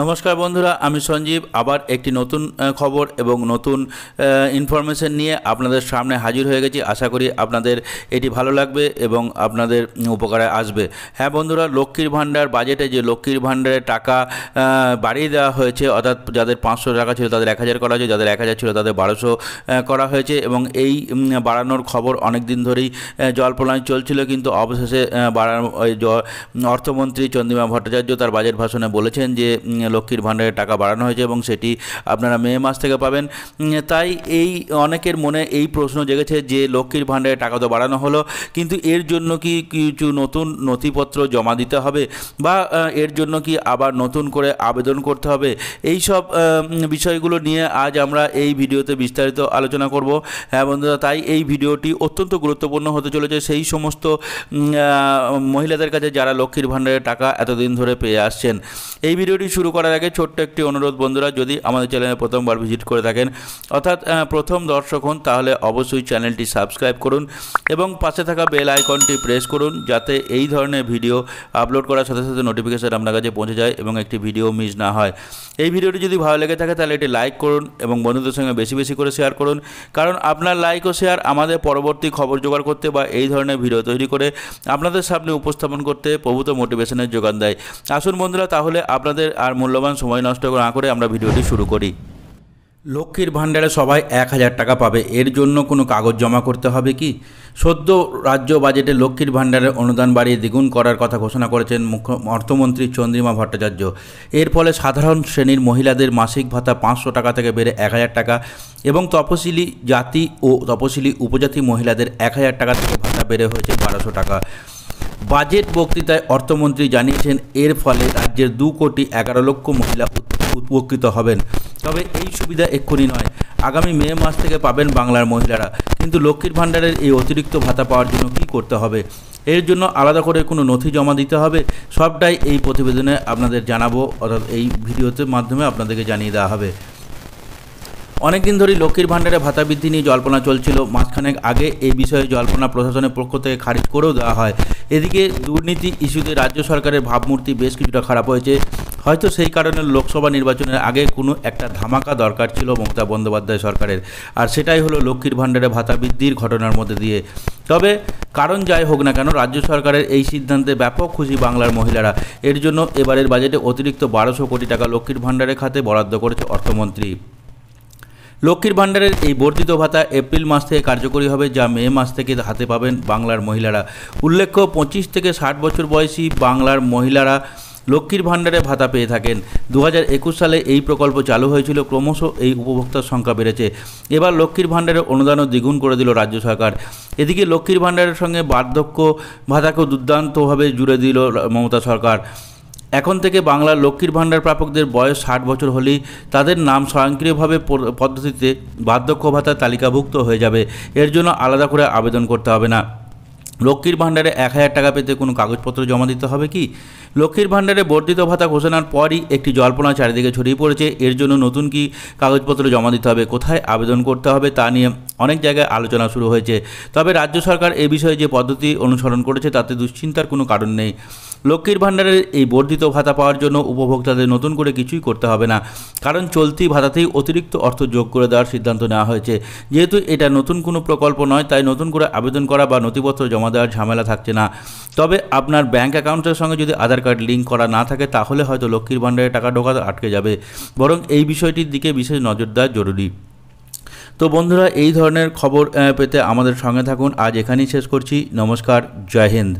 নমস্কার বন্ধুরা আমি সঞ্জীব আবার একটি নতুন খবর এবং নতুন ইনফরমেশন নিয়ে আপনাদের সামনে হাজির হয়ে গেছি আশা করি আপনাদের এটি ভালো লাগবে এবং আপনাদের উপকারে আসবে হ্যাঁ বন্ধুরা লক্ষ্মীর ভাণ্ডার বাজেটে যে লক্ষ্মীর ভাণ্ডারে টাকা বাড়িয়ে দেওয়া হয়েছে অর্থাৎ যাদের পাঁচশো টাকা ছিল তাদের এক হাজার করা হয়েছে যাদের এক হাজার ছিল তাদের বারোশো করা হয়েছে এবং এই বাড়ানোর খবর অনেক দিন ধরেই জল্পনায় চলছিল কিন্তু অবশেষে বাড়ানো অর্থমন্ত্রী চন্দ্রিমা ভট্টাচার্য তার বাজেট ভাষণে বলেছেন যে লক্ষ্মীর ভাণ্ডারে টাকা বাড়ানো হয়েছে এবং সেটি আপনারা মে মাস থেকে পাবেন তাই এই অনেকের মনে এই প্রশ্ন জেগেছে যে লক্ষ্মীর ভাণ্ডারে টাকা তো বাড়ানো হলো কিন্তু এর জন্য কি কিছু নতুন নথিপত্র জমা দিতে হবে বা এর জন্য কি আবার নতুন করে আবেদন করতে হবে এই সব বিষয়গুলো নিয়ে আজ আমরা এই ভিডিওতে বিস্তারিত আলোচনা করব হ্যাঁ বন্ধুরা তাই এই ভিডিওটি অত্যন্ত গুরুত্বপূর্ণ হতে চলেছে সেই সমস্ত মহিলাদের কাছে যারা লক্ষ্মীর ভাণ্ডারের টাকা এতদিন ধরে পেয়ে আসছেন এই ভিডিওটি শুরু করার আগে ছোট্ট একটি অনুরোধ বন্ধুরা যদি আমাদের চ্যানেলে প্রথমবার ভিজিট করে থাকেন অর্থাৎ প্রথম দর্শক হন তাহলে অবশ্যই চ্যানেলটি সাবস্ক্রাইব করুন এবং পাশে থাকা বেল আইকনটি প্রেস করুন যাতে এই ধরনের ভিডিও আপলোড করার সাথে সাথে নোটিফিকেশান আপনার কাছে পৌঁছে যায় এবং একটি ভিডিও মিস না হয় এই ভিডিওটি যদি ভালো লেগে থাকে তাহলে এটি লাইক করুন এবং বন্ধুদের সঙ্গে বেশি বেশি করে শেয়ার করুন কারণ আপনার লাইক ও শেয়ার আমাদের পরবর্তী খবর জোগাড় করতে বা এই ধরনের ভিডিও তৈরি করে আপনাদের সামনে উপস্থাপন করতে প্রভূত মোটিভেশনের যোগান দেয় আসুন বন্ধুরা তাহলে আপনাদের আর মূল্যবান সময় নষ্ট না করে আমরা ভিডিওটি শুরু করি লক্ষ্মীর ভাণ্ডারে সবাই এক হাজার টাকা পাবে এর জন্য কোনো কাগজ জমা করতে হবে কি সদ্য রাজ্য বাজেটে লক্ষ্মীর ভাণ্ডারের অনুদান বাড়িয়ে দ্বিগুণ করার কথা ঘোষণা করেছেন মুখ্য অর্থমন্ত্রী চন্দ্রিমা ভট্টাচার্য এর ফলে সাধারণ শ্রেণীর মহিলাদের মাসিক ভাতা পাঁচশো টাকা থেকে বেড়ে এক হাজার টাকা এবং তপশিলি জাতি ও তপশিলি উপজাতি মহিলাদের এক হাজার টাকা থেকে ভাতা বেড়ে হয়েছে বারোশো টাকা বাজেট বক্তৃতায় অর্থমন্ত্রী জানিয়েছেন এর ফলে রাজ্যের দু কোটি এগারো লক্ষ মহিলা উপকৃত হবেন তবে এই সুবিধা এক্ষুনি নয় আগামী মে মাস থেকে পাবেন বাংলার মহিলারা কিন্তু লক্ষ্মীর ভাণ্ডারের এই অতিরিক্ত ভাতা পাওয়ার জন্য কি করতে হবে এর জন্য আলাদা করে কোনো নথি জমা দিতে হবে সবটাই এই প্রতিবেদনে আপনাদের জানাবো অর্থাৎ এই ভিডিওতে মাধ্যমে আপনাদেরকে জানিয়ে দেওয়া হবে অনেকদিন ধরেই লক্ষ্মীর ভাণ্ডারে ভাতা বৃদ্ধি নিয়ে জল্পনা চলছিল মাঝখানেক আগে এই বিষয়ে জল্পনা প্রশাসনের পক্ষ থেকে খারিজ করেও দেওয়া হয় এদিকে দুর্নীতি ইস্যুতে রাজ্য সরকারের ভাবমূর্তি বেশ কিছুটা খারাপ হয়েছে হয়তো সেই কারণে লোকসভা নির্বাচনের আগে কোনো একটা ধামাকা দরকার ছিল মমতা বন্দ্যোপাধ্যায় সরকারের আর সেটাই হলো লক্ষ্মীর ভাণ্ডারে ভাতা বৃদ্ধির ঘটনার মধ্যে দিয়ে তবে কারণ যাই হোক না কেন রাজ্য সরকারের এই সিদ্ধান্তে ব্যাপক খুশি বাংলার মহিলারা এর জন্য এবারের বাজেটে অতিরিক্ত বারোশো কোটি টাকা লক্ষ্মীর ভাণ্ডারে খাতে বরাদ্দ করেছে অর্থমন্ত্রী লক্ষ্মীর ভাণ্ডারের এই বর্ধিত ভাতা এপ্রিল মাস থেকে কার্যকরী হবে যা মে মাস থেকে হাতে পাবেন বাংলার মহিলারা উল্লেখ্য পঁচিশ থেকে ষাট বছর বয়সী বাংলার মহিলারা লক্ষ্মীর ভাণ্ডারে ভাতা পেয়ে থাকেন দু সালে এই প্রকল্প চালু হয়েছিল ক্রমশ এই উপভোক্তার সংখ্যা বেড়েছে এবার লক্ষ্মীর ভাণ্ডারে অনুদানও দ্বিগুণ করে দিল রাজ্য সরকার এদিকে লক্ষ্মীর ভাণ্ডারের সঙ্গে বার্ধক্য ভাতাকেও দুর্দান্তভাবে জুড়ে দিল মমতা সরকার এখন থেকে বাংলার লক্ষ্মীর ভাণ্ডার প্রাপকদের বয়স ষাট বছর হলেই তাদের নাম স্বয়ংক্রিয়ভাবে পদ্ধতিতে বার্ধক্য ভাতার তালিকাভুক্ত হয়ে যাবে এর জন্য আলাদা করে আবেদন করতে হবে না লক্ষ্মীর ভাণ্ডারে এক হাজার টাকা পেতে কোনো কাগজপত্র জমা দিতে হবে কি লক্ষ্মীর ভাণ্ডারে বর্ধিত ভাতা ঘোষণার পরই একটি জল্পনা চারিদিকে ছড়িয়ে পড়েছে এর জন্য নতুন কি কাগজপত্র জমা দিতে হবে কোথায় আবেদন করতে হবে তা নিয়ে অনেক জায়গায় আলোচনা শুরু হয়েছে তবে রাজ্য সরকার এ বিষয়ে যে পদ্ধতি অনুসরণ করেছে তাতে দুশ্চিন্তার কোনো কারণ নেই লক্ষ্মীর ভাণ্ডারের এই বর্ধিত ভাতা পাওয়ার জন্য উপভোক্তাদের নতুন করে কিছুই করতে হবে না কারণ চলতি ভাতাতেই অতিরিক্ত অর্থ যোগ করে দেওয়ার সিদ্ধান্ত নেওয়া হয়েছে যেহেতু এটা নতুন কোনো প্রকল্প নয় তাই নতুন করে আবেদন করা বা নথিপত্র জমা দেওয়ার ঝামেলা থাকছে না তবে আপনার ব্যাঙ্ক অ্যাকাউন্টের সঙ্গে যদি আধার কার্ড লিঙ্ক করা না থাকে তাহলে হয়তো লক্ষ্মীর ভাণ্ডারে টাকা ঢোকা আটকে যাবে বরং এই বিষয়টির দিকে বিশেষ নজর দেওয়া জরুরি তো বন্ধুরা এই ধরনের খবর পেতে আমাদের সঙ্গে থাকুন আজ এখানেই শেষ করছি নমস্কার জয় হিন্দ